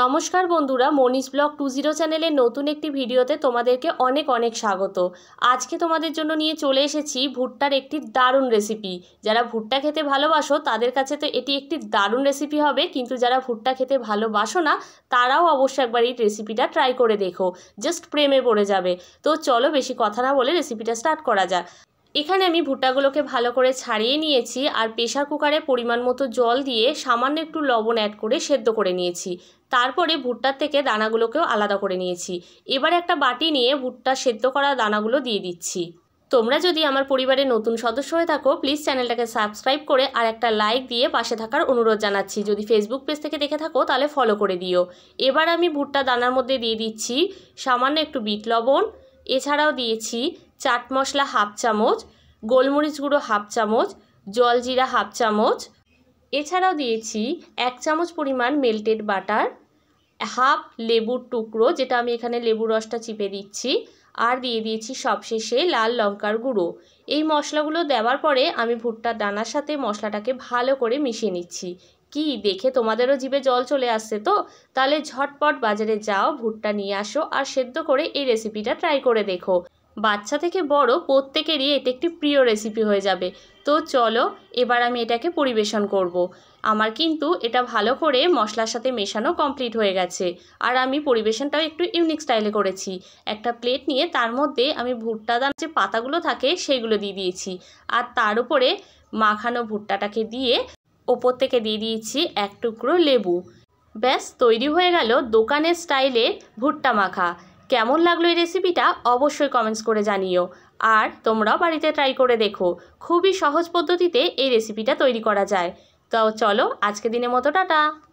নমস্কার বন্ধুরা মনীষ blog two zero চ্যানেলের নতুন একটি ভিডিওতে তোমাদেরকে অনেক অনেক স্বাগত আজকে তোমাদের জন্য নিয়ে চলে এসেছি ভুট্টার একটি দারুণ রেসিপি যারা ভুট্টা খেতে ভালোবাসো তাদের কাছে তো এটি একটি দারুণ রেসিপি হবে কিন্তু যারা ভুট্টা খেতে ভালোবাসো না তারাও অবশ্যই একবার এই রেসিপিটা ট্রাই করে দেখো জাস্ট প্রেমে পড়ে যাবে তো চলো বেশি কথা না বলে রেসিপিটা স্টার্ট করা যাক এখানে আমি ভুট্টাগুলোকে ভালো করে ছাড়িয়ে নিয়েছি আর প্রেশার কুকারে পরিমাণ মতো জল দিয়ে সামান্য একটু লবণ অ্যাড করে সেদ্ধ করে নিয়েছি তারপরে ভুট্টার থেকে দানাগুলোকেও আলাদা করে নিয়েছি এবার একটা বাটি নিয়ে ভুট্টা সেদ্ধ করা দানাগুলো দিয়ে দিচ্ছি তোমরা যদি আমার পরিবারের নতুন সদস্য হয়ে থাকো প্লিজ চ্যানেলটাকে সাবস্ক্রাইব করে আর একটা লাইক দিয়ে পাশে থাকার অনুরোধ জানাচ্ছি যদি ফেসবুক পেজ থেকে দেখে থাকো তাহলে ফলো করে দিও এবার আমি ভুট্টা দানার মধ্যে দিয়ে দিচ্ছি সামান্য একটু বিট লবণ এছাড়াও দিয়েছি চাট মশলা হাফ চামচ গোলমরিচ গুঁড়ো হাফ চামচ জলজিরা হাফ চামচ এছাড়াও দিয়েছি এক চামচ পরিমাণ মেল্টেড বাটার হাফ লেবুর টুকরো যেটা আমি এখানে লেবুর রসটা চিপে দিচ্ছি আর দিয়ে দিয়েছি সবশেষে লাল লঙ্কার গুঁড়ো এই মশলাগুলো দেওয়ার পরে আমি ভুট্টার দানার সাথে মশলাটাকে ভালো করে মিশিয়ে নিচ্ছি কি দেখে তোমাদেরও জিভে জল চলে আসছে তো তাহলে ঝটপট বাজারে যাও ভুট্টা নিয়ে আসো আর সেদ্ধ করে এই রেসিপিটা ট্রাই করে দেখো বাচ্চা থেকে বড় প্রত্যেকেরই এটা একটি প্রিয় রেসিপি হয়ে যাবে তো চলো এবার আমি এটাকে পরিবেশন করব। আমার কিন্তু এটা ভালো করে মশলার সাথে মেশানো কমপ্লিট হয়ে গেছে আর আমি পরিবেশনটাও একটু ইউনিক স্টাইলে করেছি একটা প্লেট নিয়ে তার মধ্যে আমি ভুট্টা দান যে পাতাগুলো থাকে সেগুলো দিয়ে দিয়েছি আর তার উপরে মাখানো ভুট্টাটাকে দিয়ে ওপর থেকে দিয়ে দিয়েছি এক টুকরো লেবু ব্যাস তৈরি হয়ে গেল দোকানের স্টাইলের ভুট্টা মাখা কেমন লাগলো এই রেসিপিটা অবশ্যই কমেন্টস করে জানিও আর তোমরাও বাড়িতে ট্রাই করে দেখো খুবই সহজ পদ্ধতিতে এই রেসিপিটা তৈরি করা যায় তো চলো আজকে দিনের মতো টাটা